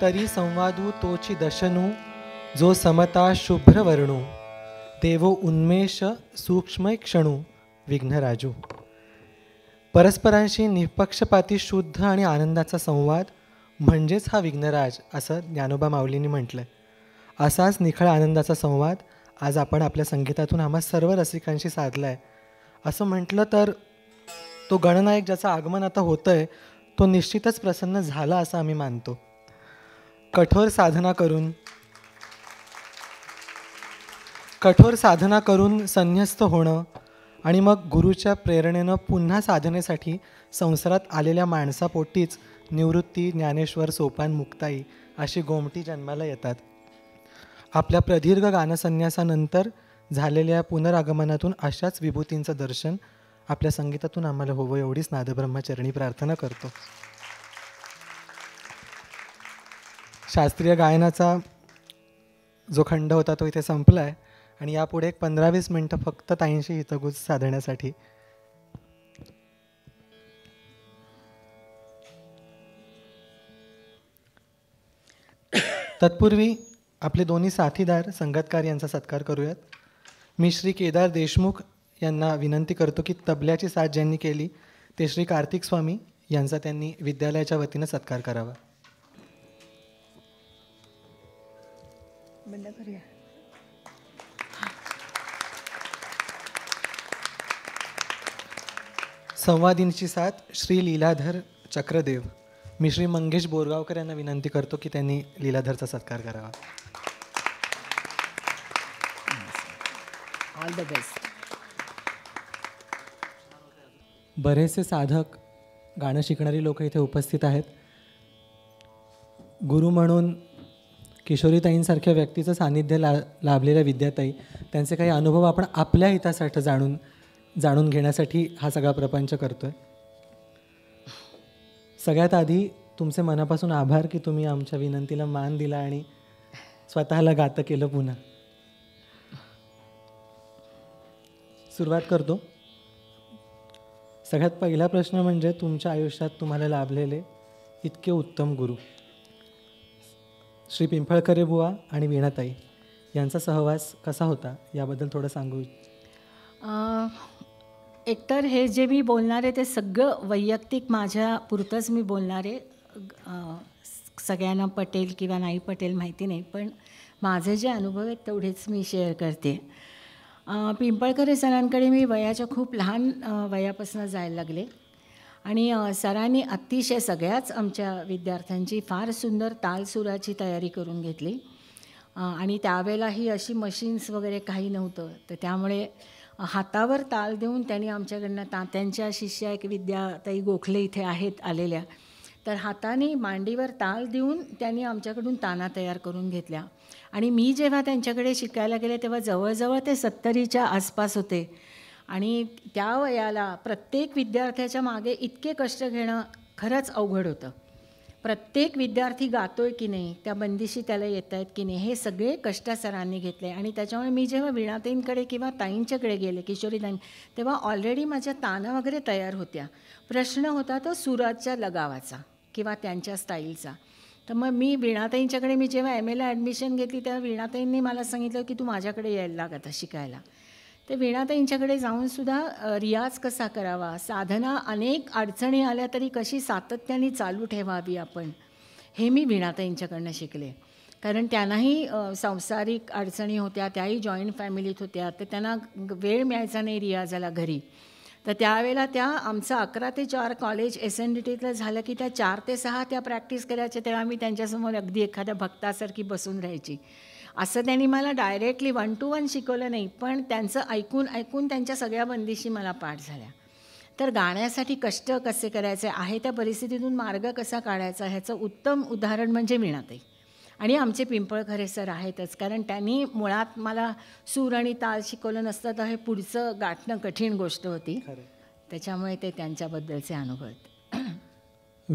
तरी संवादू तोची दशनू जो समता शुभ्र वर्णू देवो उन्मेष सूक्ष्म क्षणू विघ्नराजू परस्परांशी निपक्षपाती शुद्ध आणि आनंदाचा संवाद म्हणजेच हा विघ्नराज असं ज्ञानोबा माऊलींनी म्हटलं आहे असाच निखळ आनंदाचा संवाद आज आपण आपल्या संगीतातून आम्हा सर्व रसिकांशी साधला आहे असं म्हटलं तर तो गणनायक ज्याचं आगमन आता होतं आहे तो निश्चितच प्रसन्न झाला असं आम्ही मानतो कठोर साधना करून कठोर साधना करून संन्यस्त होणं आणि मग गुरुच्या प्रेरणेनं पुन्हा साधनेसाठी संसारात आलेल्या माणसापोटीच निवृत्ती ज्ञानेश्वर सोपान मुक्ताई अशी गोमटी जन्माला येतात आपल्या प्रदीर्घ गानसन्यासानंतर झालेल्या पुनरागमनातून अशाच विभूतींचं दर्शन आपल्या संगीतातून आम्हाला होवं एवढीच नादब्रह्मचरणी प्रार्थना करतो शास्त्रीय गायनाचा जो खंड होता तो इथे संपला आहे आणि यापुढे एक पंधरा वीस मिनटं फक्त ताईंशी हितगुज साधण्यासाठी तत्पूर्वी आपले दोन्ही साथीदार संगतकार यांचा सत्कार करूयात मी श्री केदार देशमुख यांना विनंती करतो की तबल्याची साथ ज्यांनी केली ते श्री कार्तिक स्वामी यांचा त्यांनी विद्यालयाच्या वतीनं सत्कार करावा बंद करूया साथ श्री लीलाधर चक्रदेव मी श्री मंगेश बोरगावकर यांना विनंती करतो की त्यांनी लीलाधरचा सत्कार करावा ऑल द बेस्ट बरेचसे साधक गाणं शिकणारी लोक इथे उपस्थित आहेत गुरु म्हणून किशोरीताईंसारख्या व्यक्तीचं सानिध्य ला लाभलेल्या विद्याताई त्यांचे काही अनुभव आपण आपल्या हितासाठी जाणून जाणून घेण्यासाठी हा सगळा प्रपंच करतो आहे सगळ्यात आधी तुमचे मनापासून आभार की तुम्ही आमच्या विनंतीला मान दिला आणि स्वतःला गातं केलं पुन्हा सुरुवात करतो सगळ्यात पहिला प्रश्न म्हणजे तुमच्या आयुष्यात तुम्हाला लाभलेले इतके उत्तम गुरु श्री पिंपळकरे बुवा आणि वीणाताई यांचा सहवास कसा होता याबद्दल थोडं सांगू एकतर हे जे मी बोलणार आहे ते सगळं वैयक्तिक माझ्या पुरतंच मी बोलणार आहे सगळ्यांना पटेल किंवा नाही पटेल माहिती नाही पण माझे जे अनुभव आहेत तेवढेच मी शेअर करते पिंपळकरे सरांकडे मी वयाच्या खूप लहान वयापासून जायला लागले आणि सरांनी अतिशय सगळ्याच आमच्या विद्यार्थ्यांची फार सुंदर तालसुराची तयारी करून घेतली आणि त्यावेळेला ही अशी मशीन्स वगैरे काही नव्हतं तर त्यामुळे हातावर ताल देऊन त्यांनी आमच्याकडनं ता त्यांच्या शिष्या एक विद्याताई गोखले इथे आहेत आलेल्या तर हाताने मांडीवर ताल देऊन त्यांनी आमच्याकडून ताना तयार करून घेतल्या आणि मी जेव्हा त्यांच्याकडे शिकायला गेले तेव्हा जवळजवळ ते सत्तरीच्या आसपास होते आणि त्या वयाला प्रत्येक विद्यार्थ्याच्या मागे इतके कष्ट घेणं खरंच अवघड होतं प्रत्येक विद्यार्थी गातो आहे की नाही त्या बंदिशी त्याला येत आहेत की नाही हे सगळे कष्ट सरांनी घेतले आणि त्याच्यामुळे मी जेव्हा विणाताईंकडे किंवा ताईंच्याकडे गेले किशोरीताईं तेव्हा ऑलरेडी माझ्या ताना वगैरे तयार होत्या प्रश्न होता तो सुराजच्या लगावाचा किंवा त्यांच्या स्टाईलचा तर मग मी विणाताईंच्याकडे मी जेव्हा एम एला ॲडमिशन घेतली तेव्हा विणाताईंनी मला सांगितलं की तू माझ्याकडे यायला लागत शिकायला ते जाऊन जाऊनसुद्धा रियाज कसा करावा साधना अनेक अडचणी आल्या तरी कशी सातत्याने चालू ठेवावी आपण हे मी वीणाताईंच्याकडनं शिकले कारण त्यांनाही सांसारिक अडचणी होत्या त्याही जॉईंट फॅमिलीत होत्या तर त्यांना वेळ मिळायचा नाही रियाजाला घरी तर त्यावेळेला त्या आमचं अकरा ते चार कॉलेज एस एन डी टीतलं झालं की त्या चार ते सहा त्या प्रॅक्टिस करायच्या तेव्हा मी त्यांच्यासमोर अगदी एखाद्या भक्तासारखी बसून राहायची असं त्यांनी मला डायरेक्टली वन टू वन शिकवलं नाही पण त्यांचं ऐकून ऐकून त्यांच्या सगळ्या बंदिशी मला पाठ झाल्या तर गाण्यासाठी कष्ट कसे करायचे आहे त्या परिस्थितीतून मार्ग कसा काढायचा ह्याचं उत्तम उदाहरण म्हणजे मीणाताई आणि आमचे पिंपळखरे सर आहेतच कारण त्यांनी मुळात मला सूर आणि ताल शिकवलं नसतं तर हे पुढचं गाठणं कठीण गोष्ट होती त्याच्यामुळे ते त्यांच्याबद्दलचे अनुभव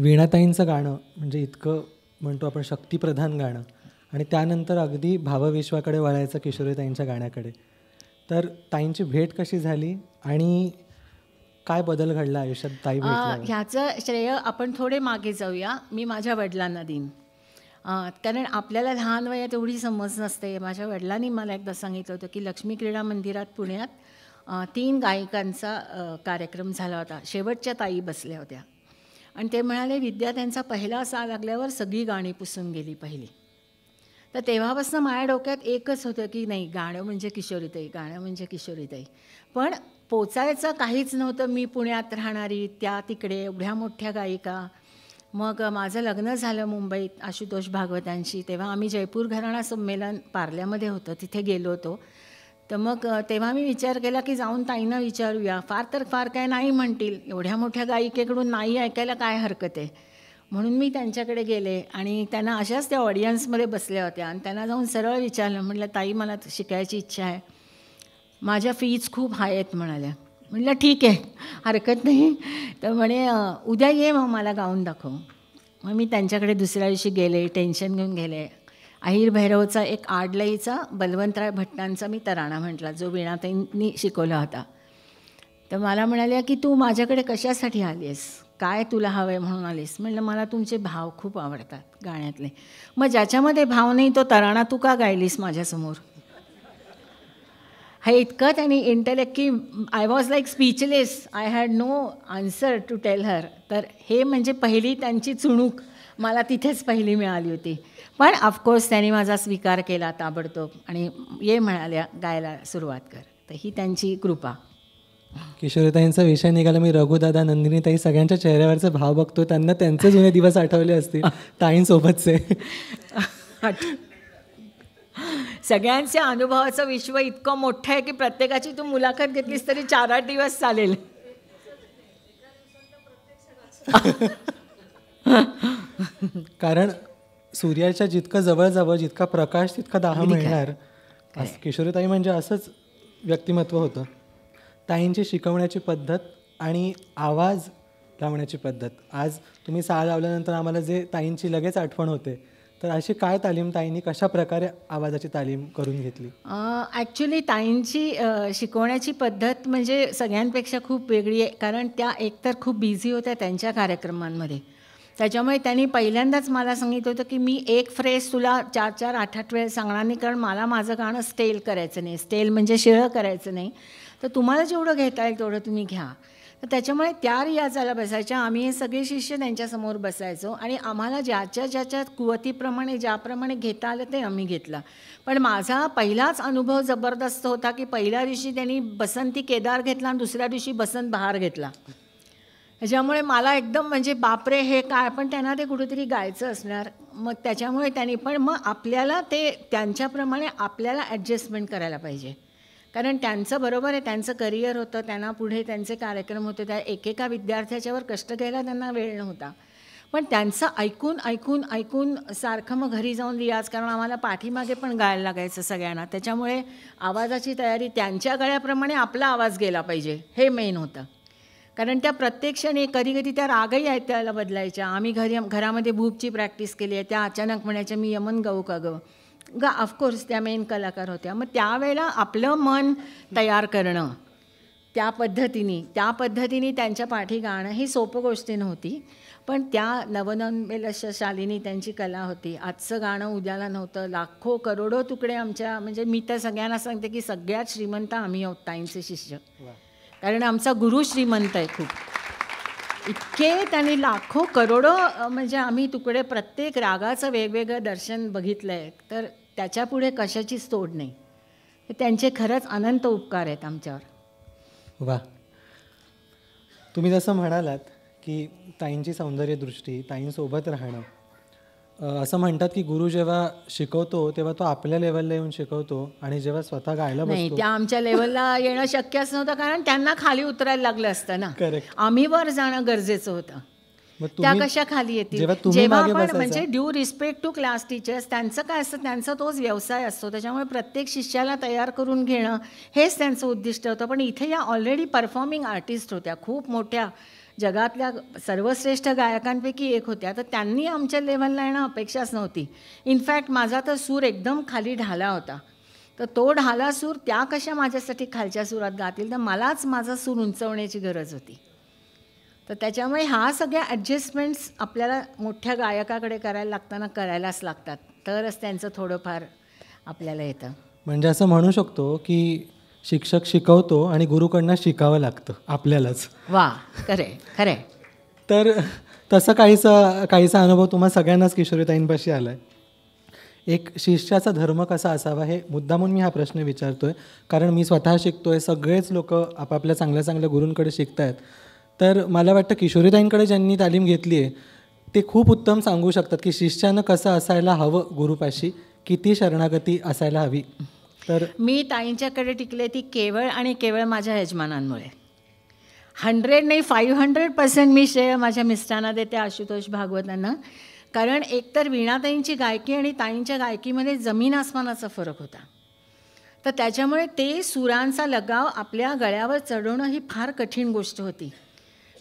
वीणाताईंचं गाणं म्हणजे इतकं म्हणतो आपण शक्तीप्रधान गाणं आणि त्यानंतर अगदी भावविश्वाकडे वळायचं ताईंच्या गाण्याकडे तर ताईंची भेट कशी झाली आणि काय बदल घडला आयुष्यात ताई ह्याचं श्रेय आपण थोडे मागे जाऊया मी माझ्या वडिलांना देईन कारण आपल्याला लहान वयात एवढी समज नसते माझ्या वडिलांनी मला एकदा सांगितलं होतं की लक्ष्मी क्रीडा मंदिरात पुण्यात तीन गायिकांचा कार्यक्रम झाला होता शेवटच्या ताई बसल्या होत्या आणि ते म्हणाले विद्या त्यांचा पहिला सा लागल्यावर सगळी गाणी पुसून गेली पहिली तर तेव्हापासून माझ्या डोक्यात एकच होतं की नाही गाणं म्हणजे किशोरीताई गाणं म्हणजे किशोरीताई पण पोचायचं काहीच नव्हतं मी पुण्यात राहणारी त्या तिकडे एवढ्या मोठ्या गायिका मग माझं लग्न झालं मुंबईत आशुतोष भागवतांशी तेव्हा आम्ही जयपूर घराणा संमेलन पार्ल्यामध्ये होतं तिथे गेलो होतो तर मग तेव्हा मी विचार केला की जाऊन ताईंना विचारूया फार तर फार काय नाही म्हणतील एवढ्या मोठ्या गायिकेकडून नाही ऐकायला काय हरकत आहे म्हणून मी त्यांच्याकडे गेले आणि त्यांना अशाच त्या ऑडियन्समध्ये बसल्या होत्या आणि त्यांना जाऊन सरळ विचारलं म्हटलं ताई मला शिकायची इच्छा आहे माझ्या फीज खूप हाय आहेत म्हणाल्या म्हटलं ठीक आहे हरकत नाही तर म्हणे उद्या ये मग मला गाऊन दाखव मग मी त्यांच्याकडे दुसऱ्या दिवशी गेले टेन्शन घेऊन गेले अहिर भैरवचा एक आडलईचा बलवंतराय भट्टांचा मी तराणा म्हटला जो वीणाताईंनी शिकवला होता तर मला म्हणाल्या की तू माझ्याकडे कशासाठी आली आहेस काय तुला हवं म्हणून आलीस म्हणलं मला तुमचे भाव खूप आवडतात गाण्यातले मग ज्याच्यामध्ये भाव नाही तो तराणा तू का गायलीस माझ्यासमोर हे इतकं त्यांनी इंटलेक्ट की I was like speechless I had no answer to tell her तर हे म्हणजे पहिली त्यांची चुणूक मला तिथेच पहिली मिळाली होती पण ऑफकोर्स त्यांनी माझा स्वीकार केला ताबडतोब आणि ये म्हणाल्या गायला सुरुवात कर तर ही त्यांची कृपा किशोरीताईंचा विषय निघाला मी रघुदादा नंदिनीताई सगळ्यांच्या चेहऱ्यावरचे भाव बघतो त्यांना त्यांचे जुने दिवस आठवले असतील ताईंसोबतचे सगळ्यांच्या अनुभवाचं विश्व इतकं मोठं आहे की प्रत्येकाची तू मुलाखत घेतलीस तरी चार आठ दिवस चालेल कारण सूर्याच्या जितकं जवळ जवळ जितका प्रकाश तितका दाह मिळणार किशोरीताई म्हणजे असंच व्यक्तिमत्व होतं ताईंची शिकवण्याची पद्धत आणि आवाज लावण्याची पद्धत आज तुम्ही साळ लावल्यानंतर आम्हाला जे ताईंची लगेच आठवण होते तर अशी काय तालीम ताईंनी कशा प्रकारे आवाजाची तालीम करून घेतली ॲक्च्युली ताईंची शिकवण्याची पद्धत म्हणजे सगळ्यांपेक्षा खूप वेगळी आहे कारण त्या एकतर खूप बिझी होत्या त्यांच्या कार्यक्रमांमध्ये त्याच्यामुळे त्यांनी पहिल्यांदाच मला सांगितलं होतं की मी एक फ्रेश तुला चार चार आठ आठ वेळ सांगणार नाही कारण मला माझं गाणं स्टेल करायचं नाही स्टेल म्हणजे शिळं करायचं नाही तर तुम्हाला जेवढं घेता येईल तेवढं तुम्ही घ्या तर त्याच्यामुळे त्या रियाजाला बसायच्या आम्ही हे सगळे शिष्य त्यांच्यासमोर बसायचो आणि आम्हाला ज्याच्या ज्याच्या कुवतीप्रमाणे ज्याप्रमाणे घेता आलं ते आम्ही घेतला पण माझा पहिलाच अनुभव जबरदस्त होता की पहिल्या दिवशी त्यांनी बसंती केदार घेतला आणि दुसऱ्या दिवशी बसंत बहार घेतला त्याच्यामुळे मला एकदम म्हणजे बापरे हे काय पण त्यांना ते कुठेतरी गायचं असणार मग त्याच्यामुळे त्यांनी पण मग आपल्याला ते त्यांच्याप्रमाणे आपल्याला ॲडजस्टमेंट करायला पाहिजे कारण त्यांचं बरोबर आहे त्यांचं करिअर होतं त्यांना पुढे त्यांचे कार्यक्रम होते त्या एकेका विद्यार्थ्याच्यावर कष्ट घ्यायला त्यांना वेळ नव्हता पण त्यांचं ऐकून ऐकून ऐकून सारखं मग घरी जाऊन रियाज कारण आम्हाला पाठीमागे पण गायला लागायचं सगळ्यांना त्याच्यामुळे आवाजाची तयारी त्यांच्या गळ्याप्रमाणे आपला आवाज गेला पाहिजे हे मेन होतं कारण त्या प्रत्येक क्षणी कधी कधी त्या रागही आहेत त्याला बदलायच्या आम्ही घरी घरामध्ये भूपची प्रॅक्टिस केली आहे त्या अचानक म्हणायच्या मी यमन गाऊ का गं ग ऑफकोर्स त्या मेन कलाकार होत्या मग त्यावेळेला आपलं मन तयार करणं त्या पद्धतीने त्या पद्धतीने त्यांच्या पाठी गाणं ही सोपं गोष्टी नव्हती पण त्या नवनवेल शालिनी त्यांची कला होती आजचं गाणं उद्याला नव्हतं लाखो करोडो तुकडे आमच्या म्हणजे मी तर सगळ्यांना सांगते की सगळ्यात श्रीमंत आम्ही आहोत ताईंचे शिष्य कारण आमचा गुरु श्रीमंत आहे खूप इतके त्यांनी लाखो करोडो म्हणजे आम्ही तुकडे प्रत्येक रागाचं वेगवेगळं दर्शन बघितलं आहे तर त्याच्यापुढे कशाचीच तोड नाही त्यांचे खरंच अनंत उपकार आहेत आमच्यावर वा तुम्ही जसं म्हणालात की ताईंची सौंदर्यदृष्टी ताईंसोबत राहणं असं म्हणतात की गुरु जेव्हा शिकवतो तेव्हा तो आपल्या लेवलला येऊन शिकवतो आणि जेव्हा स्वतः गायला नाही त्या आमच्या लेवलला येणं शक्यच नव्हतं कारण त्यांना खाली उतरायला लागलं असतं ना आम्ही वर जाणं गरजेचं होतं त्या कशा खाली येतील जेव्हा आपण म्हणजे due respect to class teachers त्यांचं काय असतं त्यांचा तोच व्यवसाय असतो त्याच्यामुळे प्रत्येक शिष्याला तयार करून घेणं हेच त्यांचं उद्दिष्ट होतं पण इथे या ऑलरेडी परफॉर्मिंग आर्टिस्ट होत्या खूप मोठ्या जगातल्या सर्वश्रेष्ठ गायकांपैकी एक होत्या तर त्यांनी आमच्या लेवलला येणं अपेक्षाच नव्हती इनफॅक्ट माझा तर सूर एकदम खाली ढाला होता तर तो ढाला सूर त्या कशा माझ्यासाठी खालच्या सुरात गातील तर मलाच माझा सूर उंचवण्याची गरज होती तर त्याच्यामुळे ह्या सगळ्या ॲडजस्टमेंट्स आपल्याला मोठ्या गायकाकडे करायला लागताना करायलाच लागतात तरच त्यांचं थोडंफार आपल्याला येतं म्हणजे असं म्हणू शकतो की शिक्षक शिकवतो आणि गुरुकडनं शिकावं लागतं आपल्यालाच वा खरे खरे तर तसं काहीसा काहीसा अनुभव तुम्हा सगळ्यांनाच किशोरीताईंपाशी आला आहे एक शिष्याचा धर्म कसा असावा हे म्हणून मी हा प्रश्न विचारतो आहे कारण मी स्वतः शिकतो आहे सगळेच लोक आपापल्या चांगल्या चांगल्या गुरूंकडे शिकत आहेत तर मला वाटतं किशोरीताईंकडे ज्यांनी तालीम घेतली आहे ते खूप उत्तम सांगू शकतात की शिष्यानं कसं असायला हवं गुरुपाशी किती शरणागती असायला हवी तर मी ताईंच्याकडे टिकले ती केवळ आणि केवळ माझ्या यजमानांमुळे हंड्रेड नाही फाईव्ह हंड्रेड पर्सेंट मी श्रेय माझ्या मिस्टरांना देते आशुतोष भागवतांना कारण एकतर वीणाताईंची गायकी आणि ताईंच्या गायकीमध्ये जमीन आसमानाचा फरक होता तर त्याच्यामुळे ते सुरांचा लगाव आपल्या गळ्यावर चढवणं ही फार कठीण गोष्ट होती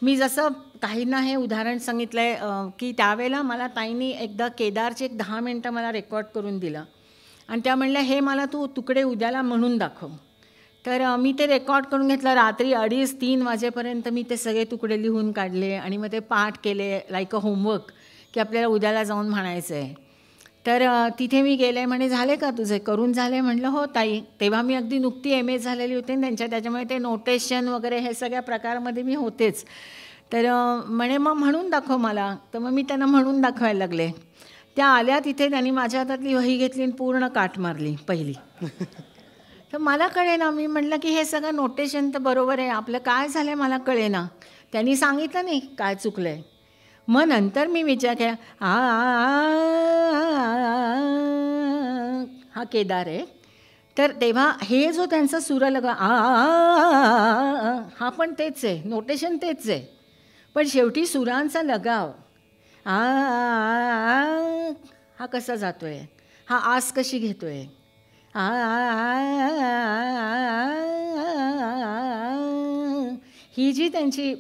मी जसं काहींना हे उदाहरण सांगितलं आहे की त्यावेळेला मला ताईंनी एकदा केदारचे एक दहा मिनटं मला रेकॉर्ड करून दिलं आणि त्या म्हणल्या हे मला तू तुकडे उद्याला म्हणून दाखव तर मी ते रेकॉर्ड करून घेतलं रात्री अडीच तीन वाजेपर्यंत मी ते सगळे तुकडे लिहून काढले आणि मग ते पाठ केले लाईक अ होमवर्क की आपल्याला उद्याला जाऊन म्हणायचं आहे तर तिथे मी गेले म्हणे झाले का तुझे करून झाले म्हटलं हो ताई तेव्हा मी अगदी नुकती एम एस झालेली होती त्यांच्या त्याच्यामुळे ते नोटेशन वगैरे हे सगळ्या प्रकारमध्ये मी होतेच तर म्हणे मग म्हणून दाखव मला तर मग मी त्यांना म्हणून दाखवायला लागले त्या आल्या तिथे त्यांनी माझ्या हातातली वही घेतली आणि पूर्ण काट मारली पहिली तर मला कळेना मी म्हटलं की हे सगळं नोटेशन तर बरोबर आहे आपलं काय झालं आहे मला कळेना त्यांनी सांगितलं नाही काय चुकलं आहे मग नंतर मी विचार केला आ हा केदार आहे तर तेव्हा हे जो त्यांचा सुर लगाव आ हा पण तेच आहे नोटेशन तेच आहे पण शेवटी सुरांचा लगाव आ हा कसा जातो आहे हा आस कशी घेतो आहे आ ही जी त्यांची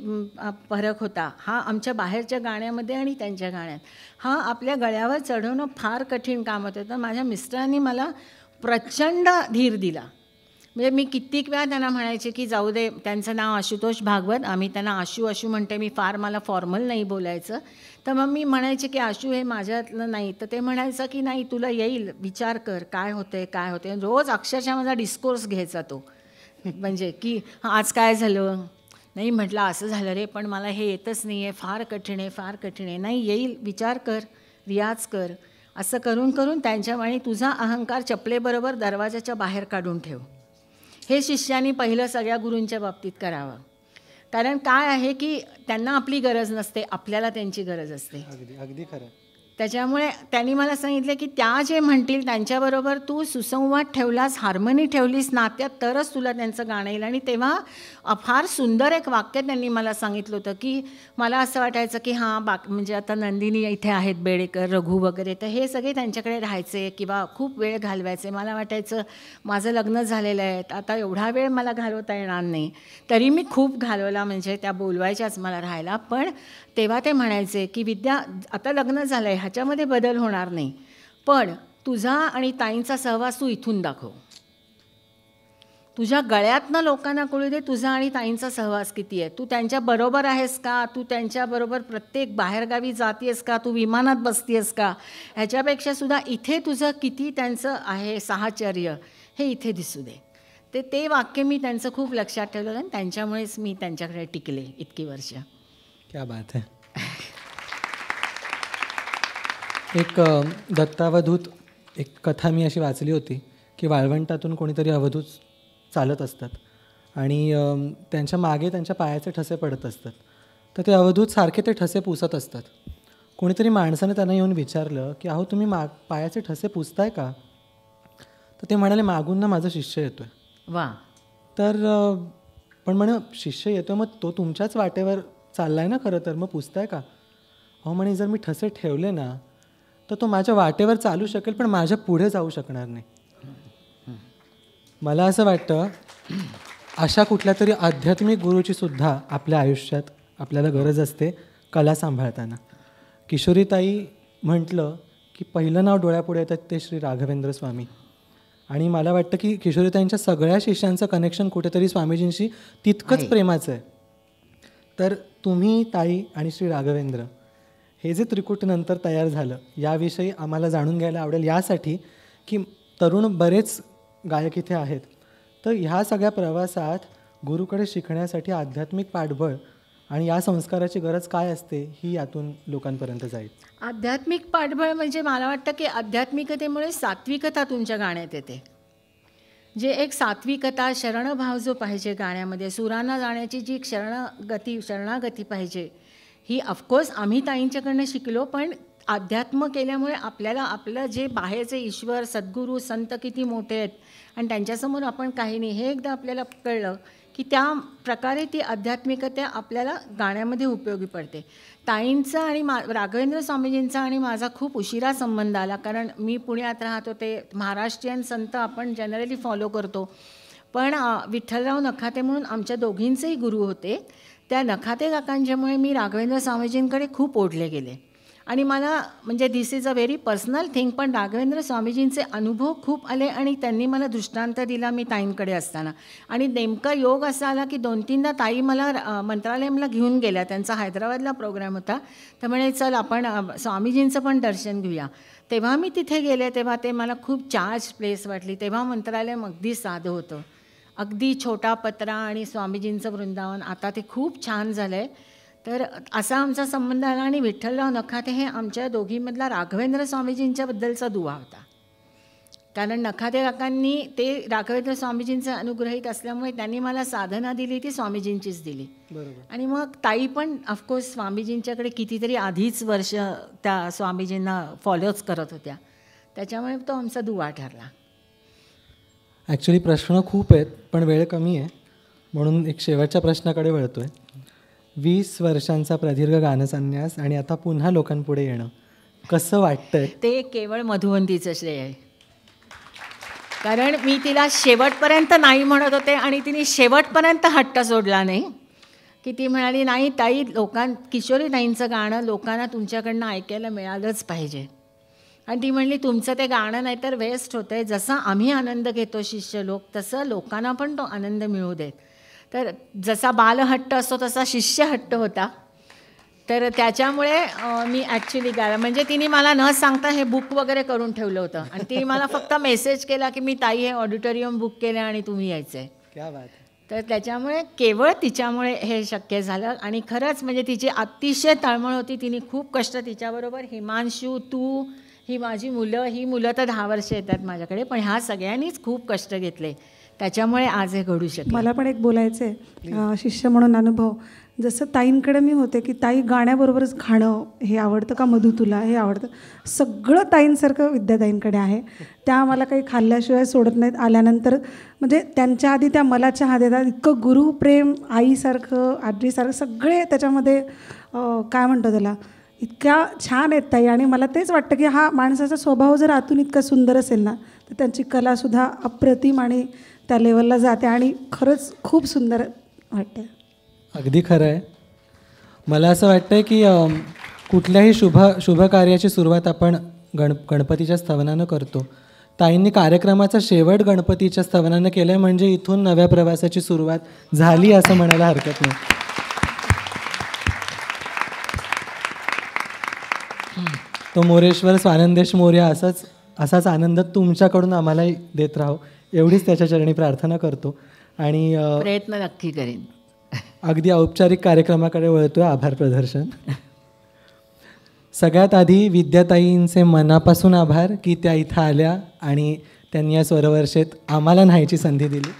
फरक होता हा आमच्या बाहेरच्या गाण्यामध्ये आणि त्यांच्या गाण्यात हा आपल्या गळ्यावर चढवणं फार कठीण काम होतं तर माझ्या मिस्टरांनी मला प्रचंड धीर दिला म्हणजे मी कित्येक वेळा त्यांना म्हणायचे की जाऊ दे त्यांचं नाव आशुतोष भागवत आम्ही त्यांना आशू आशू म्हणते मी फार मला फॉर्मल नाही बोलायचं तर मग मी म्हणायचे की आशू हे माझ्यातलं नाही तर ते म्हणायचं की नाही तुला येईल विचार कर काय होते काय होते रोज अक्षरशः माझा डिस्कोर्स घ्यायचा तो म्हणजे की आज काय झालं नाही म्हटलं असं झालं रे पण मला हे येतच नाही आहे फार कठीण आहे फार कठीण आहे नाही येईल विचार कर रियाज कर असं करून करून त्यांच्या वाणी तुझा अहंकार चपलेबरोबर दरवाजाच्या बाहेर काढून ठेव हे शिष्यांनी पहिलं सगळ्या गुरूंच्या बाबतीत करावं कारण काय आहे की त्यांना आपली गरज नसते आपल्याला त्यांची गरज असते अगदी अगदी खरं त्याच्यामुळे त्यांनी मला सांगितलं की त्या जे म्हणतील त्यांच्याबरोबर तू सुसंवाद ठेवलास हार्मनी ठेवलीस नात्यात तरच तुला त्यांचं गाणं येईल आणि तेव्हा फार सुंदर एक वाक्य त्यांनी मला सांगितलं होतं की मला असं वाटायचं की हां बा म्हणजे आता नंदिनी इथे आहेत बेडेकर रघु वगैरे तर हे सगळे त्यांच्याकडे राहायचे किंवा खूप वेळ घालवायचे मला वाटायचं माझं लग्न झालेलं आहे आता एवढा वेळ मला घालवता येणार नाही तरी मी खूप घालवला म्हणजे त्या बोलवायच्याच मला राहायला पण तेव्हा ते म्हणायचे की विद्या आता लग्न झालं आहे ह्याच्यामध्ये बदल होणार नाही पण तुझा आणि ताईंचा सहवास तू इथून दाखव तुझ्या गळ्यातनं लोकांना कळू दे तुझा आणि ताईंचा सहवास किती आहे तू त्यांच्याबरोबर आहेस का तू त्यांच्याबरोबर प्रत्येक बाहेरगावी आहेस का तू विमानात आहेस का ह्याच्यापेक्षा सुद्धा इथे तुझं किती त्यांचं आहे साहचर्य हे इथे दिसू दे ते ते वाक्य मी त्यांचं खूप लक्षात ठेवलं आणि त्यांच्यामुळेच मी त्यांच्याकडे टिकले इतकी वर्ष क्या बात है एक दत्तावधूत एक कथा मी अशी वाचली होती की वाळवंटातून कोणीतरी अवधूत चालत असतात आणि त्यांच्या मागे त्यांच्या पायाचे ठसे पडत असतात तर ते अवधूत सारखे ते ठसे पुसत असतात कोणीतरी माणसाने त्यांना येऊन विचारलं की अहो तुम्ही माग पायाचे ठसे पुसताय का तर ते म्हणाले मागून ना माझा शिष्य आहे वा तर पण म्हणे शिष्य येतोय मग तो तुमच्याच वाटेवर चाललाय ना खरं तर मग पुसताय का अहो म्हणे जर मी ठसे ठेवले ना तर तो माझ्या वाटेवर चालू शकेल पण माझ्या पुढे जाऊ शकणार नाही मला असं वाटतं अशा कुठल्या तरी आध्यात्मिक गुरुची सुद्धा आपल्या आयुष्यात आपल्याला गरज असते कला सांभाळताना किशोरीताई म्हटलं की पहिलं नाव डोळ्यापुढे येतात ते श्री राघवेंद्र स्वामी आणि मला वाटतं की किशोरीताईंच्या सगळ्या शिष्यांचं कनेक्शन कुठेतरी स्वामीजींशी तितकंच प्रेमाचं आहे तर तुम्ही ताई आणि श्री राघवेंद्र हे जे त्रिकूट नंतर तयार झालं याविषयी आम्हाला जाणून घ्यायला आवडेल यासाठी की तरुण बरेच गायक इथे आहेत तर ह्या सगळ्या प्रवासात गुरुकडे शिकण्यासाठी आध्यात्मिक पाठबळ आणि या संस्काराची गरज काय असते ही यातून लोकांपर्यंत जाईल आध्यात्मिक पाठबळ म्हणजे मला वाटतं की आध्यात्मिकतेमुळे सात्विकता तुमच्या गाण्यात येते जे एक सात्विकता शरणभाव जो पाहिजे गाण्यामध्ये सुरांना जाण्याची जी शरणगती शरणागती पाहिजे ही ऑफकोर्स आम्ही ताईंच्याकडनं शिकलो पण अध्यात्म केल्यामुळे आपल्याला आपलं जे बाहेरचे ईश्वर सद्गुरू संत किती मोठे आहेत आणि त्यांच्यासमोर आपण काही नाही हे एकदा आपल्याला कळलं की त्या प्रकारे ती आध्यात्मिकता आपल्याला गाण्यामध्ये उपयोगी पडते ताईंचा आणि मा राघवेंद्र स्वामीजींचा आणि माझा खूप उशिरा संबंध आला कारण मी पुण्यात राहत होते महाराष्ट्रीयन संत आपण जनरली फॉलो करतो पण विठ्ठलराव नखाते म्हणून आमच्या दोघींचेही गुरु होते त्या नखाते काकांच्यामुळे मी राघवेंद्र स्वामीजींकडे खूप ओढले गेले आणि मला म्हणजे this is a very personal thing पण राघवेंद्र स्वामीजींचे अनुभव खूप आले आणि त्यांनी मला दृष्टांत दिला मी ताईंकडे असताना आणि नेमका योग असा आला की दोन तीनदा ताई मला मंत्रालयमला घेऊन गेल्या त्यांचा हैदराबादला प्रोग्राम होता त्यामुळे चल आपण स्वामीजींचं पण दर्शन घेऊया तेव्हा मी तिथे गेले तेव्हा ते मला खूप चार्ज प्लेस वाटली तेव्हा मंत्रालय अगदी साधं होतं अगदी छोटा पत्रा आणि स्वामीजींचं वृंदावन आता ते खूप छान झालं आहे तर असा आमचा संबंध आला आणि विठ्ठलराव नखाते हे आमच्या दोघीमधला राघवेंद्र स्वामीजींच्याबद्दलचा दुवा होता कारण नखाते काकांनी ते राघवेंद्र स्वामीजींचं अनुग्रहित असल्यामुळे त्यांनी मला साधना दिली ती स्वामीजींचीच दिली बरोबर आणि मग ताई पण ऑफकोर्स स्वामीजींच्याकडे कितीतरी आधीच वर्ष त्या स्वामीजींना फॉलोच करत होत्या त्याच्यामुळे तो आमचा दुवा ठरला ॲक्च्युली प्रश्न खूप आहेत पण वेळ कमी आहे म्हणून एक शेवटच्या प्रश्नाकडे वळतो आहे वीस वर्षांचा प्रदीर्घ गाणं संन्यास आणि आता पुन्हा लोकांपुढे येणं कसं वाटतंय ते केवळ मधुवंतीचं श्रेय आहे कारण मी तिला शेवटपर्यंत नाही म्हणत होते आणि तिने शेवटपर्यंत हट्ट सोडला नाही की ती म्हणाली नाही ताई लोकां किशोरी नाईंचं गाणं लोकांना तुमच्याकडनं ऐकायला मिळालंच पाहिजे आणि ती म्हणली तुमचं ते गाणं नाहीतर वेस्ट होतं आहे आम्ही आनंद घेतो शिष्य लोक तसं लोकांना पण तो आनंद मिळू देत तर जसा बालहट्ट असतो तसा शिष्यहट्ट होता तर त्याच्यामुळे मी ॲक्च्युली गा म्हणजे तिने मला न सांगता हे बुक वगैरे करून ठेवलं होतं आणि तिने मला फक्त मेसेज केला की मी ताई हे ऑडिटोरियम बुक केलं आणि तुम्ही यायचं आहे तर त्याच्यामुळे केवळ तिच्यामुळे हे शक्य झालं आणि खरंच म्हणजे तिची अतिशय तळमळ होती तिने खूप कष्ट तिच्याबरोबर हिमांशू तू ही माझी मुलं ही मुलं तर दहा वर्ष येतात माझ्याकडे पण ह्या सगळ्यांनीच खूप कष्ट घेतले त्याच्यामुळे आज हे घडू शकतं मला पण एक बोलायचं आहे शिष्य म्हणून अनुभव जसं ताईंकडे मी होते की ताई गाण्याबरोबरच खाणं हे आवडतं का मधु तुला हे आवडतं सगळं ताईंसारखं विद्याताईंकडे आहे त्या आम्हाला काही खाल्ल्याशिवाय सोडत नाहीत आल्यानंतर म्हणजे त्यांच्या आधी त्या मला चहा देतात इतकं गुरुप्रेम आईसारखं आजीसारखं सगळे त्याच्यामध्ये काय म्हणतो त्याला इतक्या छान आहेत ताई आणि मला तेच वाटतं की हा माणसाचा स्वभाव जर आतून इतका सुंदर असेल ना तर त्यांची कलासुद्धा अप्रतिम आणि त्या लेवलला जाते आणि खरंच खूप सुंदर वाटतं अगदी खरं आहे मला असं वाटतं की कुठल्याही शुभ शुभ कार्याची सुरुवात आपण गण गणपतीच्या स्तवनानं करतो ताईंनी कार्यक्रमाचा शेवट गणपतीच्या स्थवनानं केलं म्हणजे इथून नव्या प्रवासाची सुरुवात झाली असं म्हणायला हरकत नाही तो मोरेश्वर स्वानंदेश मोर्या असाच असाच आनंद तुमच्याकडून आम्हालाही देत राहो एवढीच त्याच्या चरणी प्रार्थना करतो आणि प्रयत्न नक्की करेन अगदी औपचारिक कार्यक्रमाकडे वळतो आभार प्रदर्शन सगळ्यात आधी विद्याताईंचे मनापासून आभार की त्या इथं आल्या आणि त्यांनी या स्वरवर्षेत आम्हाला न्हायची संधी दिली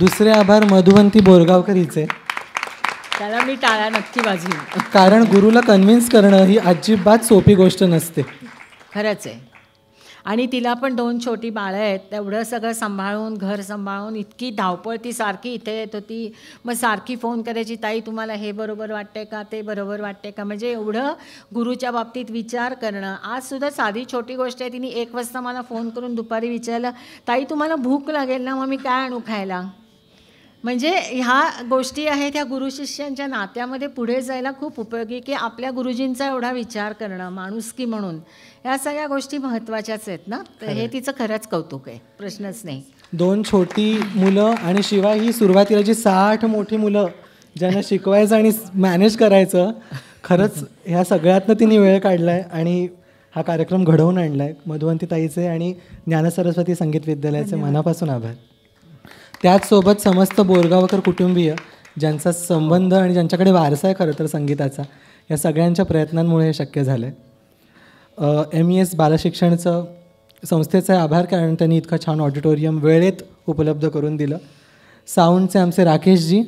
दुसरे आभार मधुवंती बोरगावकर त्याला मी टाळा नक्की वाजली कारण गुरुला कन्व्हिन्स करणं ही अजिबात सोपी गोष्ट नसते खरंच आहे आणि तिला पण दोन छोटी बाळं आहेत तेवढं सगळं सांभाळून घर सांभाळून इतकी धावपळ ती सारखी इथे येत होती मग सारखी फोन करायची ताई तुम्हाला हे बरोबर वाटते का ते बरोबर वाटते का म्हणजे एवढं गुरुच्या बाबतीत विचार करणं आजसुद्धा साधी छोटी गोष्ट आहे तिने एक वाजता मला फोन करून दुपारी विचारलं ताई तुम्हाला भूक लागेल ना मग मी काय आणू खायला म्हणजे ह्या गोष्टी आहेत ह्या गुरुशिष्यांच्या नात्यामध्ये पुढे जायला खूप उपयोगी की आपल्या गुरुजींचा एवढा विचार करणं माणुसकी म्हणून ह्या सगळ्या गोष्टी महत्त्वाच्याच आहेत ना तर हे तिचं खरंच कौतुक आहे प्रश्नच नाही दोन छोटी मुलं आणि शिवाय ही सुरुवातीला जी साठ मोठी मुलं ज्यांना शिकवायचं आणि मॅनेज करायचं खरंच ह्या सगळ्यातनं तिने वेळ काढलाय आणि हा कार्यक्रम घडवून आणलाय मधुवंती ताईचे आणि ज्ञानसरस्वती संगीत विद्यालयाचे मनापासून आभार त्याचसोबत समस्त बोरगावकर कुटुंबीय ज्यांचा संबंध आणि ज्यांच्याकडे वारसा आहे खरं तर संगीताचा या सगळ्यांच्या प्रयत्नांमुळे हे शक्य झालं आहे एम ई एस बालशिक्षणचं संस्थेचा आभार कारण त्यांनी इतकं छान ऑडिटोरियम वेळेत उपलब्ध करून दिलं साऊंडचे आमचे राकेशजी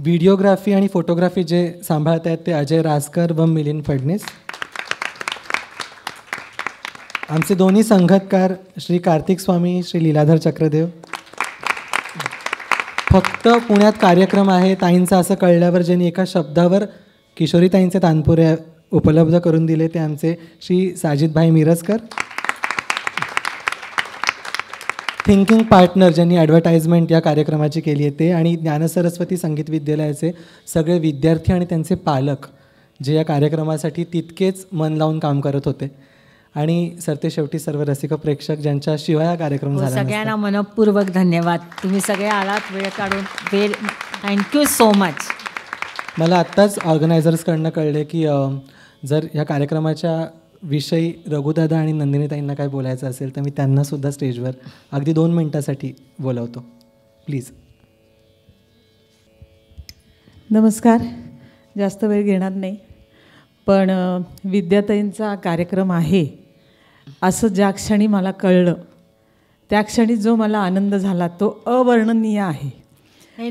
व्हिडिओग्राफी आणि फोटोग्राफी जे सांभाळत आहेत ते अजय रासकर व मिलिंद फडणीस आमचे दोन्ही संघतकार श्री कार्तिक स्वामी श्री लीलाधर चक्रदेव फक्त पुण्यात कार्यक्रम आहे ताईंचं असं कळल्यावर ज्यांनी एका शब्दावर किशोरी ताईंचे तानपुरे उपलब्ध करून दिले ते आमचे श्री साजितभाई मिरजकर थिंकिंग पार्टनर ज्यांनी ॲडव्हर्टाईजमेंट या कार्यक्रमाची केली आहे ते आणि ज्ञानसरस्वती संगीत विद्यालयाचे सगळे विद्यार्थी आणि त्यांचे पालक जे या कार्यक्रमासाठी तितकेच मन लावून काम करत होते आणि सरते शेवटी सर्व रसिक प्रेक्षक ज्यांच्याशिवाय हा कार्यक्रम हो, झाला सगळ्यांना मनपूर्वक धन्यवाद तुम्ही सगळे आलात वेळ काढून वेळ थँक्यू सो मच मला आत्ताच ऑर्गनायझर्सकडनं कळले की जर ह्या कार्यक्रमाच्या विषयी रघुदादा आणि नंदिनीताईंना काय बोलायचं असेल तर मी त्यांनासुद्धा स्टेजवर अगदी दोन मिनटासाठी बोलवतो प्लीज नमस्कार जास्त वेळ घेणार नाही पण विद्याताईंचा कार्यक्रम आहे असं ज्या क्षणी मला कळलं त्या क्षणी जो मला आनंद झाला तो अवर्णनीय आहे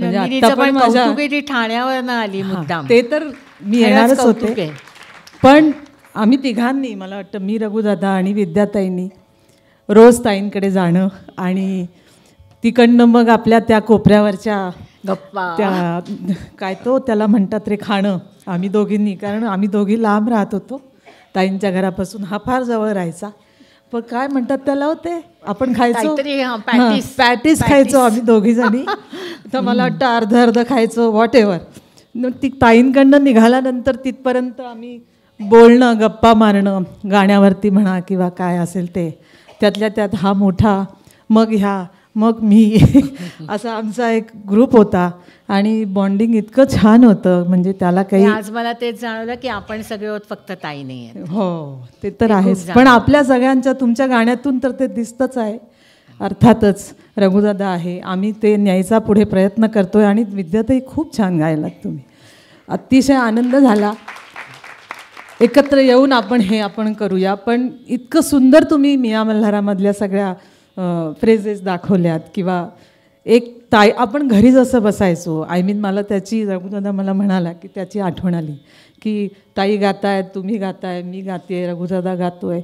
म्हणजे ठाण्यावर आली ते तर मी येणारच होते पण आम्ही तिघांनी मला वाटतं मी रघुदादा आणि विद्याताईंनी रोज ताईंकडे जाणं आणि तिकडनं मग आपल्या त्या कोपऱ्यावरच्या गप्पा त्या काय तो त्याला म्हणतात रे खाणं आम्ही दोघींनी कारण आम्ही दोघी लांब राहत होतो ताईंच्या घरापासून हा फार जवळ राहायचा पण काय म्हणतात त्याला होते आपण खायचो पॅटीस खायचो आम्ही दोघी जणी तर मला वाटतं अर्ध अर्ध खायचो व्हॉट एव्हर ती ताईंकडनं निघाल्यानंतर तिथपर्यंत आम्ही बोलणं गप्पा मारणं गाण्यावरती म्हणा किंवा काय असेल ते त्यातल्या त्यात हा मोठा मग ह्या मग मी असा आमचा एक ग्रुप होता आणि बॉन्डिंग इतकं छान होतं म्हणजे त्याला काही आज मला तेच जाणवलं की आपण सगळे होत फक्त ताई नाही हो ते तर आहेच पण आपल्या सगळ्यांच्या तुमच्या गाण्यातून तर ते दिसतच आहे अर्थातच रघुदादा आहे आम्ही ते न्यायचा पुढे प्रयत्न करतोय आणि विद्यार्थी खूप छान गायलात तुम्ही अतिशय आनंद झाला एकत्र येऊन आपण हे आपण करूया पण इतकं सुंदर तुम्ही मिया मल्हारामधल्या सगळ्या फ्रेजेस दाखवल्यात किंवा एक ताई आपण घरी जसं बसायचो आय मीन मला त्याची रघुदादा मला म्हणाला की त्याची आठवण आली की ताई गाताय तुम्ही गाताय मी गाते रघुदादा गातो आहे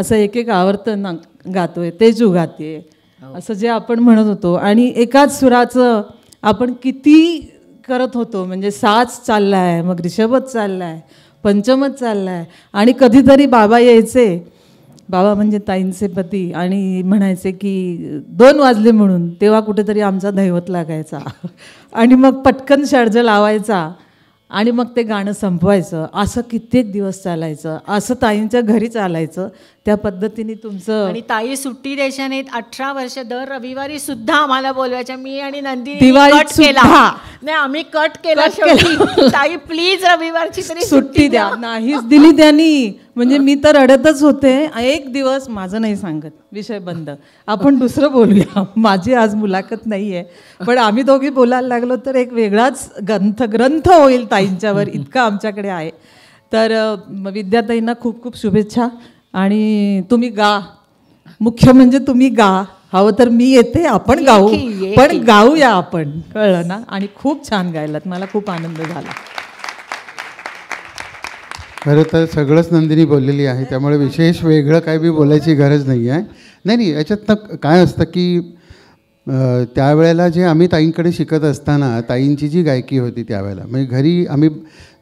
असं एक एक आवर्तन गातो आहे तेजू गाते हो. असं जे आपण म्हणत होतो आणि एकाच सुराचं आपण किती करत होतो म्हणजे साच चालला आहे मग रिषभच चालला आहे पंचमच चालला आहे आणि कधीतरी बाबा यायचे बाबा म्हणजे ताईंचे पती आणि म्हणायचे की दोन वाजले म्हणून तेव्हा कुठेतरी आमचा दैवत लागायचा आणि मग पटकन शर्ज लावायचा आणि मग ते गाणं संपवायचं असं कित्येक दिवस चालायचं असं ताईंच्या घरी चालायचं त्या पद्धतीने तुमचं आणि ताई सुट्टी द्यायच्या नाहीत अठरा वर्ष दर रविवारी सुद्धा आम्हाला बोलवायच्या मी आणि नंदी कट केला नाही आम्ही कट केला ताई प्लीज रविवारची तरी सुट्टी द्या नाहीच दिली त्यांनी म्हणजे मी तर अडतच होते एक दिवस माझं नाही सांगत विषय बंद आपण दुसरं बोलूया माझी आज मुलाखत नाही आहे पण आम्ही दोघी बोलायला लागलो तर एक वेगळाच ग्रंथ ग्रंथ होईल ताईंच्यावर इतका आमच्याकडे आहे तर विद्याताईंना खूप खूप शुभेच्छा आणि तुम्ही गा मुख्य म्हणजे तुम्ही गा हवं तर मी येते आपण गाऊ पण गाऊया आपण कळलं ना आणि खूप छान गायलात मला खूप आनंद झाला खरं तर सगळंच नंदिनी बोललेली आहे त्यामुळे विशेष वेगळं काय बी बोलायची गरज नाही आहे नाही नाही याच्यातनं काय असतं की त्यावेळेला जे आम्ही ताईंकडे शिकत असताना ताईंची जी गायकी होती त्यावेळेला म्हणजे घरी आम्ही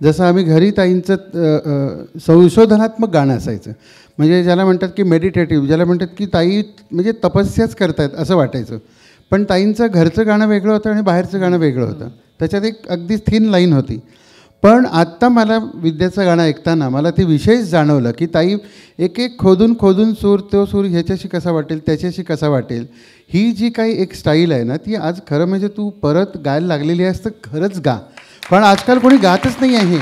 जसं आम्ही घरी ताईंचं संशोधनात्मक गाणं असायचं म्हणजे ज्याला म्हणतात की मेडिटेटिव्ह ज्याला म्हणतात की ताई म्हणजे तपस्याच करतायत असं वाटायचं पण ताईंचं घरचं गाणं वेगळं होतं आणि बाहेरचं गाणं वेगळं होतं त्याच्यात एक अगदी थिन लाईन होती पण आत्ता मला विद्याचं गाणं ऐकताना मला ते विशेष जाणवलं की ताई एक एक खोदून खोदून सूर तो सूर ह्याच्याशी कसा वाटेल त्याच्याशी कसा वाटेल ही जी काही एक स्टाईल आहे ना ती आज खरं म्हणजे तू परत गायला लागलेली आहेस तर खरंच गा पण आजकाल कोणी गातच नाही आहे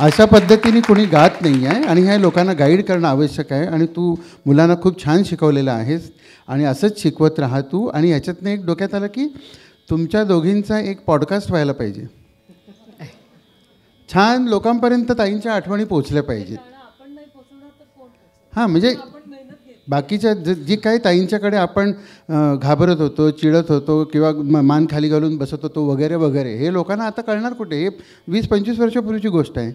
अशा पद्धतीने कुणी गात नाही आहे आणि ह्या लोकांना गाईड करणं आवश्यक आहे आणि तू मुलांना खूप छान शिकवलेलं आहेस आणि असंच शिकवत राहा तू आणि ह्याच्यातनं एक डोक्यात आलं की तुमच्या दोघींचा एक पॉडकास्ट व्हायला पाहिजे छान लोकांपर्यंत ताईंच्या आठवणी पोचल्या पाहिजेत हां म्हणजे बाकीच्या ज जी काही ताईंच्याकडे आपण घाबरत होतो चिडत होतो किंवा मान खाली घालून बसत होतो वगैरे वगैरे हे लोकांना आता कळणार कुठे हे वीस पंचवीस वर्षापूर्वीची गोष्ट आहे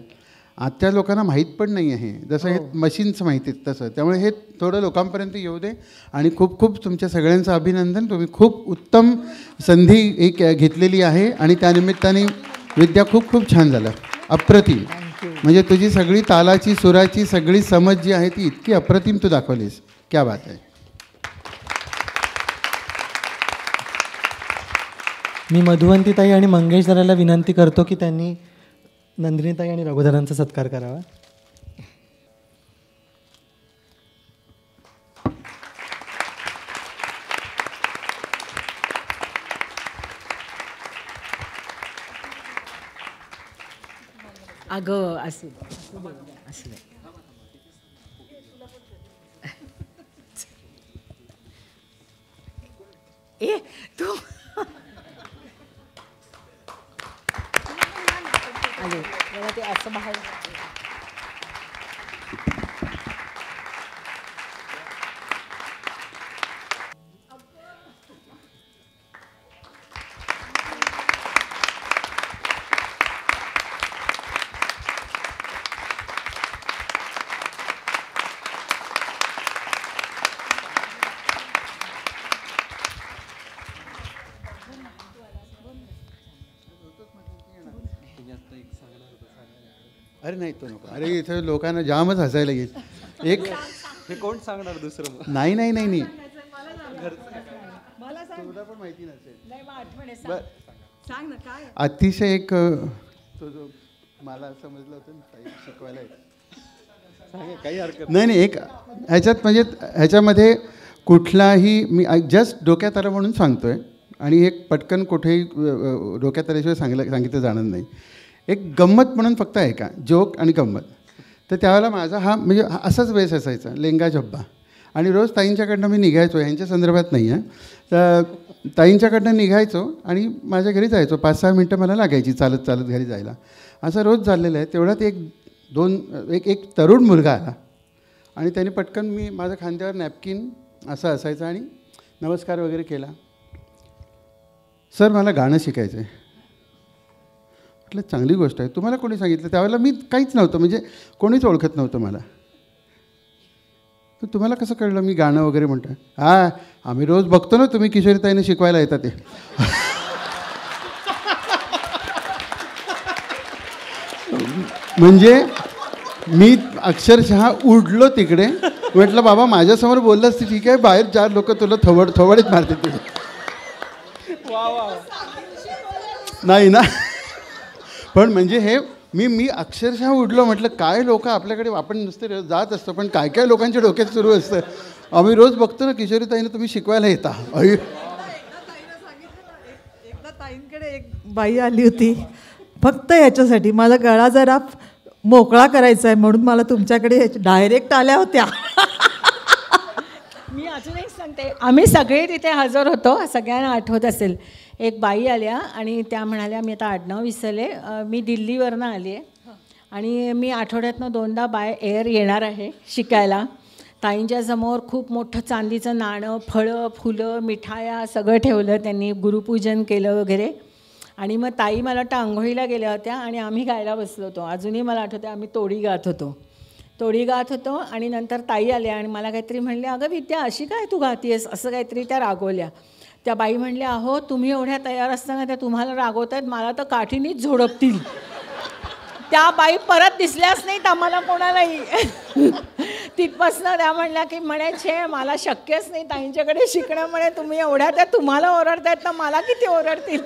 आजच्या लोकांना माहीत पण नाही आहे जसं हे हो. मशीन्स माहिती आहेत तसं त्यामुळे हे थोडं लोकांपर्यंत येऊ दे आणि खूप खूप तुमच्या सगळ्यांचं अभिनंदन तुम्ही खूप उत्तम संधी एक घेतलेली आहे आणि त्यानिमित्ताने विद्या खूप खूप छान झालं अप्रतिम म्हणजे तुझी सगळी तालाची सुराची सगळी समज जी आहे ती इतकी अप्रतिम तू दाखवलीस क्या बात आहे मी मधुवंतीताई आणि मंगेश विनंती करतो की त्यांनी नंदिनीताई आणि रघुधरांचा सत्कार करावा अगं असे असू Eh, tu. Ayo, kita tengok sembahyang. अरे नाही तो नको अरे इथं लोकांना जामच हसायला येईल एक हे कोण सांगणार दुसरं नाही नाही नाही नाही पण माहिती नसेल अतिशय एक तो जो मला समजलं होतं काही शिकवायला काही हरकत नाही नाही एक ह्याच्यात म्हणजे ह्याच्यामध्ये कुठलाही मी जस्ट डोक्यात आलं म्हणून सांगतोय आणि एक पटकन कुठेही डोक्यात आल्याशिवाय सांगितलं सांगितलं जाणार नाही एक गंमत म्हणून फक्त आहे का जोक आणि गंमत तर त्यावेळेला माझा हा म्हणजे असाच वेस असायचा लेंगा झब्बा आणि रोज ताईंच्याकडनं मी निघायचो ह्यांच्या संदर्भात नाही आहे तर ताईंच्याकडनं निघायचो आणि माझ्या घरी जायचो पाच सहा मिनटं मला लागायची चालत चालत घरी जायला असं रोज झालेलं आहे तेवढ्यात एक दोन एक एक तरुण मुलगा आला आणि त्याने पटकन मी माझ्या खांद्यावर नॅपकिन असं असायचं आणि नमस्कार वगैरे केला सर मला गाणं शिकायचं आहे म्हटलं चांगली गोष्ट आहे तुम्हाला कोणी सांगितलं त्यावेळेला मी काहीच नव्हतं म्हणजे कोणीच ओळखत नव्हतं मला तर तुम्हाला कसं कळलं मी गाणं वगैरे म्हणतो हा आम्ही रोज बघतो ना तुम्ही किशोरीताईने शिकवायला येतात ते म्हणजे मी अक्षरशः उडलो तिकडे म्हटलं बाबा माझ्यासमोर बोललंच ते ठीक आहे बाहेर चार लोक तुला थवड थवडीत मारते तुझे नाही ना पण म्हणजे हे मी मी अक्षरशः उडलो म्हटलं काय लोक आपल्याकडे आपण नुसते जात असतो पण काय काय लोकांच्या डोक्यात सुरू असतं आम्ही रोज बघतो ना किशोरीताईनं तुम्ही शिकवायला येता एकदा ताईंकडे एक बाई आली होती फक्त याच्यासाठी मला गळा जरा मोकळा करायचा आहे म्हणून मला तुमच्याकडे डायरेक्ट आल्या होत्या मी अजूनही सांगते आम्ही सगळे तिथे हजर होतो सगळ्यांना आठवत असेल एक बाई आल्या आणि त्या म्हणाल्या मी आता आडनाव विसरले मी दिल्लीवरनं आली आहे आणि मी आठवड्यातनं दोनदा बाय एअर येणार आहे शिकायला ताईंच्या समोर खूप मोठं चांदीचं नाणं फळं फुलं मिठाया सगळं ठेवलं त्यांनी गुरुपूजन केलं वगैरे आणि मग ताई मला वाटतं आंघोळीला गेल्या होत्या आणि आम्ही गायला बसलो होतो अजूनही मला आठवतं आम्ही तोडी गात होतो तोडी गात होतो आणि नंतर ताई आल्या आणि मला काहीतरी म्हणले अगं विद्या अशी काय तू गातीयस असं काहीतरी त्या रागवल्या त्या बाई म्हणल्या अहो तुम्ही एवढ्या तयार असताना त्या तुम्हाला रागवत आहेत मला तर काठीनीच झोडपतील त्या बाई परत दिसल्याच नाहीत आम्हाला कोणालाही तिथपासनं त्या म्हणल्या की म्हणे छे मला शक्यच नाही ताईंच्याकडे शिकणं म्हणे तुम्ही एवढ्या त्या तुम्हाला ओरडतायत तर मला किती ओरडतील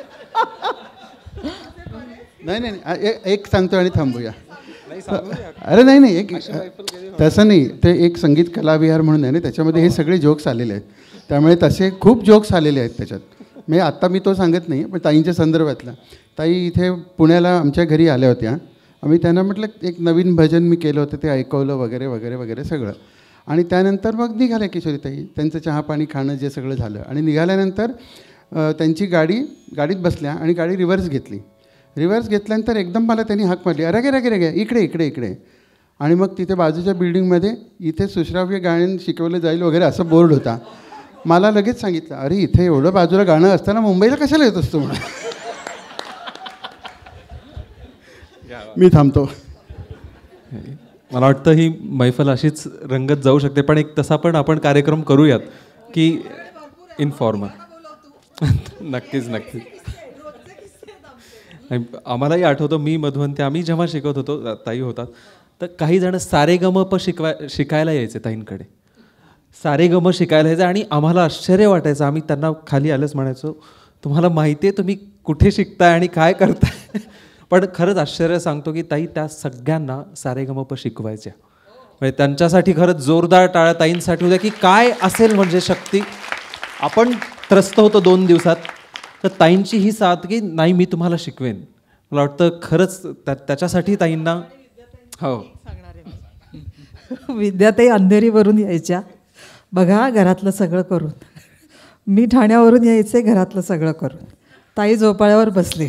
नाही नाही एक सांगतो आणि थांबूया अरे नाही नाही एक तसं नाही ते एक संगीत कला विहार म्हणून आहे ना त्याच्यामध्ये हे सगळे जोक्स आलेले आहेत त्यामुळे तसे खूप जोक्स आलेले आहेत त्याच्यात म्हणजे आत्ता मी तो सांगत नाही पण ताईंच्या संदर्भातला ताई इथे पुण्याला आमच्या घरी आल्या होत्या आम्ही त्यांना म्हटलं एक नवीन भजन मी केलं होतं ते ऐकवलं वगैरे वगैरे वगैरे सगळं आणि त्यानंतर मग निघाल्या ताई त्यांचं पाणी खाणं जे सगळं झालं आणि निघाल्यानंतर त्यांची गाडी गाडीत बसल्या आणि गाडी रिव्हर्स घेतली रिव्हर्स घेतल्यानंतर एकदम मला त्यांनी हाक मारली अरे गे रे गे इकडे इकडे इकडे आणि मग तिथे बाजूच्या बिल्डिंगमध्ये इथे सुश्राव्य गायन शिकवलं जाईल वगैरे असं बोर्ड होता मला लगेच सांगितलं अरे इथे एवढं बाजूला गाणं असताना मुंबईला कशाला येत असतो म्हणून मी थांबतो मला वाटतं ही मैफल अशीच रंगत जाऊ शकते पण एक तसा पण आपण कार्यक्रम करूयात की इनफॉर्मल नक्कीच नक्कीच आम्हालाही आठवतो मी मधुवंत आम्ही जेव्हा शिकवत होतो ताई होतात तर काही जण सारेगम प शिकवाय शिकायला यायचे ताईंकडे सारे गम शिकायला यायचं आणि आम्हाला आश्चर्य वाटायचं आम्ही त्यांना खाली आलंच म्हणायचो तुम्हाला माहिती आहे तुम्ही कुठे शिकताय आणि काय करताय पण खरंच आश्चर्य सांगतो की ताई त्या सगळ्यांना सारेगमप शिकवायच्या म्हणजे त्यांच्यासाठी खरंच जोरदार टाळ्या ताईंसाठी होत्या की काय असेल म्हणजे शक्ती आपण त्रस्त होतो दोन दिवसात तर ताईंची ही साथ की नाही मी तुम्हाला शिकवेन मला वाटतं खरंच त्याच्यासाठी ताईंना हो विद्या विद्याताई अंधेरीवरून यायच्या बघा घरातलं सगळं करून मी ठाण्यावरून यायचे घरातलं सगळं करून ताई झोपाळ्यावर बसली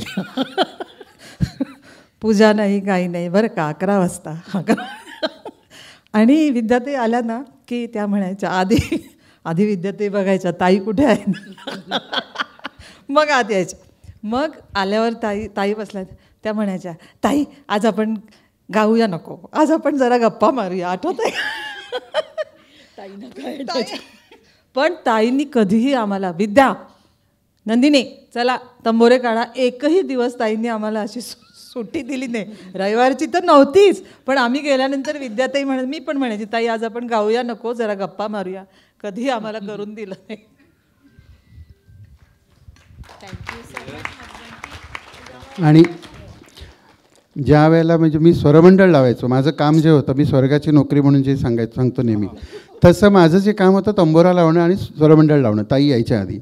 पूजा नाही काही नाही बरं का अकरा वाजता आणि विद्यार्थी आल्या ना की त्या म्हणायच्या आधी आधी विद्यार्थी बघायच्या ताई कुठे आहे मग आत यायच्या मग आल्यावर ताई ताई बसल्या त्या म्हणायच्या ताई आज आपण गाऊया नको आज आपण जरा गप्पा मारूया आठवत आहे ताईनं काय पण ताईंनी कधीही आम्हाला विद्या नंदिनी चला तंबोरे काढा एकही दिवस ताईंनी आम्हाला अशी सुट्टी दिली नाही रविवारची तर नव्हतीच पण आम्ही गेल्यानंतर विद्याताई म्हणे मी पण म्हणायची ताई आज आपण गाऊया नको जरा गप्पा मारूया कधी आम्हाला करून दिलं नाही आणि ज्या वेळेला म्हणजे मी स्वरमंडळ लावायचो माझं काम जे होतं मी स्वर्गाची नोकरी म्हणून जे सांगायचं सांगतो नेहमी तसं माझं जे काम होतं तंबोरा लावणं आणि स्वरमंडळ लावणं ताई यायच्या आधी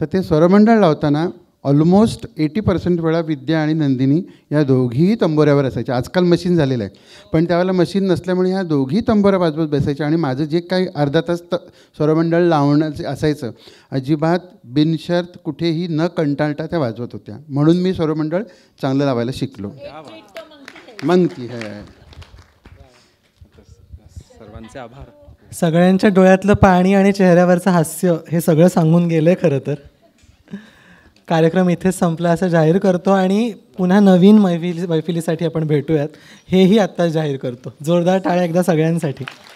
तर ते स्वरमंडळ लावताना ऑलमोस्ट एटी पर्सेंट वेळा विद्या आणि नंदिनी या दोघीही तंबोऱ्यावर असायच्या आजकाल मशीन झालेलं आहे पण त्यावेळेला मशीन नसल्यामुळे ह्या दोघीही तंबोऱ्या वाजवत बसायच्या आणि माझं जे काही अर्धा तास स्वरमंडळ लावण्याचं असायचं अजिबात बिनशर्त कुठेही न कंटाळता त्या वाजवत होत्या म्हणून मी स्वरमंडळ चांगलं लावायला शिकलो मन की है सर्वांचे आभार सगळ्यांच्या डोळ्यातलं पाणी आणि चेहऱ्यावरचं हास्य हे सगळं सांगून गेलं आहे खरं तर कार्यक्रम इथेच संपला असं जाहीर करतो आणि पुन्हा नवीन मैफिली मैफिलीसाठी आपण भेटूयात हेही आत्ताच जाहीर करतो जोरदार टाळ्या एकदा सगळ्यांसाठी